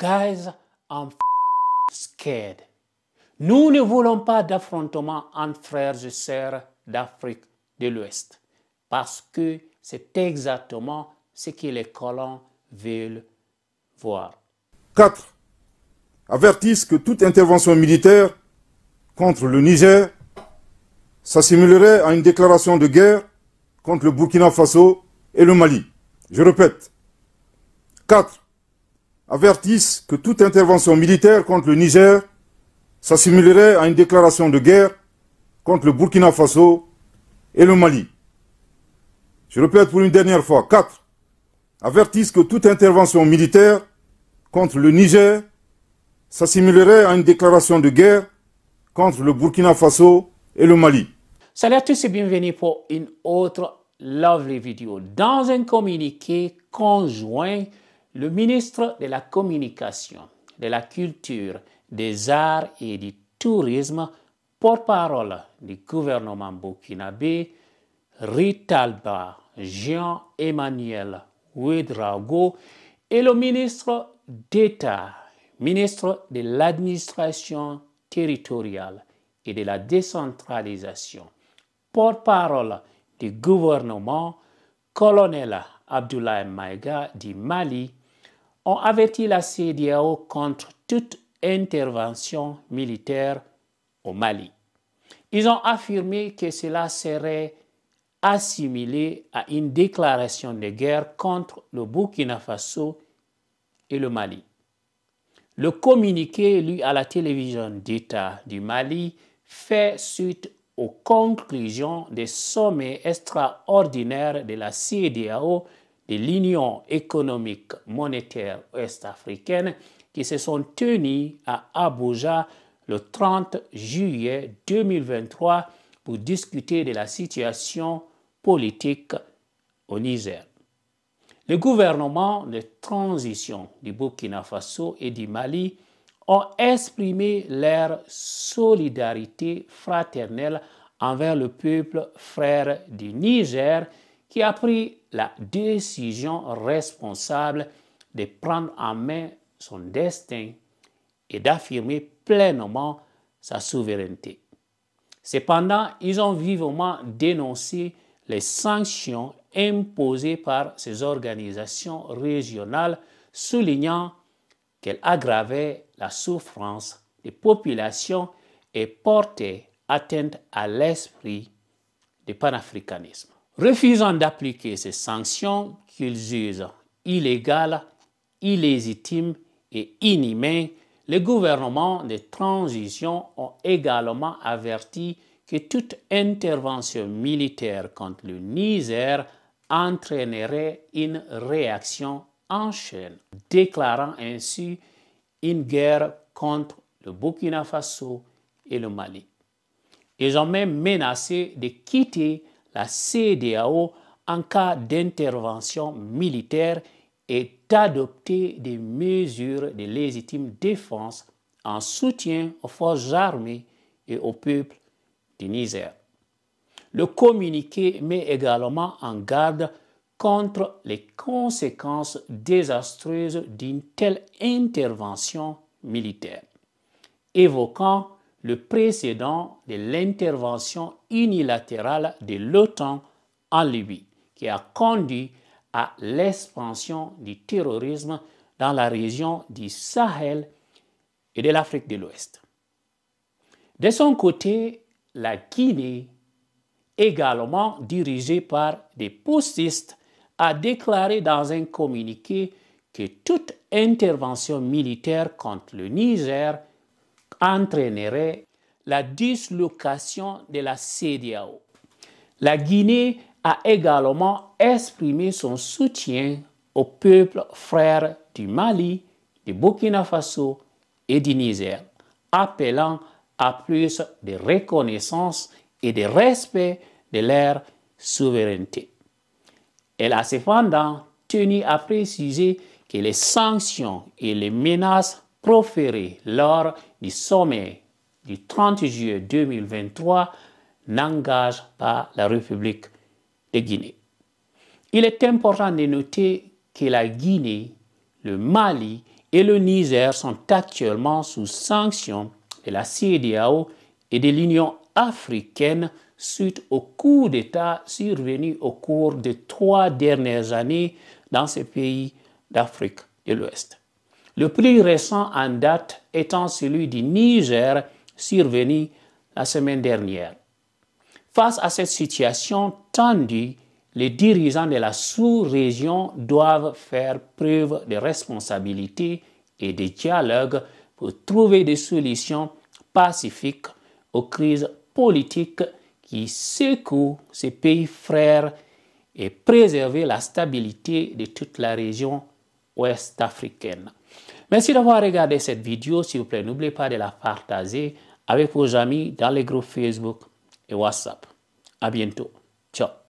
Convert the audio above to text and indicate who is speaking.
Speaker 1: Guys, I'm scared. Nous ne voulons pas d'affrontement entre frères et sœurs d'Afrique de l'Ouest parce que c'est exactement ce que les colons veulent voir.
Speaker 2: 4. Avertissent que toute intervention militaire contre le Niger s'assimilerait à une déclaration de guerre contre le Burkina Faso et le Mali. Je répète. 4 avertissent que toute intervention militaire contre le Niger s'assimilerait à une déclaration de guerre contre le Burkina Faso et le Mali. Je répète pour une dernière fois, 4. Avertissent que toute intervention militaire contre le Niger s'assimilerait à une déclaration de guerre contre le Burkina Faso et le Mali.
Speaker 1: Salut à tous et bienvenue pour une autre lovely vidéo. Dans un communiqué conjoint le ministre de la Communication, de la Culture, des Arts et du Tourisme, porte-parole du gouvernement burkinabé, Ritalba Jean-Emmanuel Ouedraogo, et le ministre d'État, ministre de l'administration territoriale et de la décentralisation, porte-parole du gouvernement, colonel Abdoulaye Maïga du Mali, ont averti la CDAO contre toute intervention militaire au Mali. Ils ont affirmé que cela serait assimilé à une déclaration de guerre contre le Burkina Faso et le Mali. Le communiqué lu à la télévision d'État du Mali fait suite aux conclusions des sommets extraordinaires de la CDAO de l'Union économique monétaire ouest-africaine qui se sont tenus à Abuja le 30 juillet 2023 pour discuter de la situation politique au Niger. Le gouvernement de transition du Burkina Faso et du Mali ont exprimé leur solidarité fraternelle envers le peuple frère du Niger qui a pris la décision responsable de prendre en main son destin et d'affirmer pleinement sa souveraineté. Cependant, ils ont vivement dénoncé les sanctions imposées par ces organisations régionales, soulignant qu'elles aggravaient la souffrance des populations et portaient atteinte à l'esprit du panafricanisme refusant d'appliquer ces sanctions qu'ils usent illégales, illégitimes et inhumaines, les gouvernements de transition ont également averti que toute intervention militaire contre le Niger entraînerait une réaction en chaîne, déclarant ainsi une guerre contre le Burkina Faso et le Mali. Ils ont même menacé de quitter la CDAO en cas d'intervention militaire est adoptée des mesures de légitime défense en soutien aux forces armées et au peuple du Niger. Le communiqué met également en garde contre les conséquences désastreuses d'une telle intervention militaire, évoquant le précédent de l'intervention unilatérale de l'OTAN en Libye, qui a conduit à l'expansion du terrorisme dans la région du Sahel et de l'Afrique de l'Ouest. De son côté, la Guinée, également dirigée par des postistes, a déclaré dans un communiqué que toute intervention militaire contre le Niger entraînerait la dislocation de la CDAO. La Guinée a également exprimé son soutien aux peuples frères du Mali, du Burkina Faso et du Niger, appelant à plus de reconnaissance et de respect de leur souveraineté. Elle a cependant tenu à préciser que les sanctions et les menaces proféré lors du sommet du 30 juillet 2023 n'engage pas la République de Guinée. Il est important de noter que la Guinée, le Mali et le Niger sont actuellement sous sanction de la CDAO et de l'Union africaine suite au coup d'État survenu au cours des trois dernières années dans ces pays d'Afrique de l'Ouest le plus récent en date étant celui du Niger survenu la semaine dernière. Face à cette situation tendue, les dirigeants de la sous-région doivent faire preuve de responsabilité et de dialogue pour trouver des solutions pacifiques aux crises politiques qui secouent ces pays frères et préserver la stabilité de toute la région ouest africaine. Merci d'avoir regardé cette vidéo. S'il vous plaît, n'oubliez pas de la partager avec vos amis dans les groupes Facebook et WhatsApp. À bientôt. Ciao.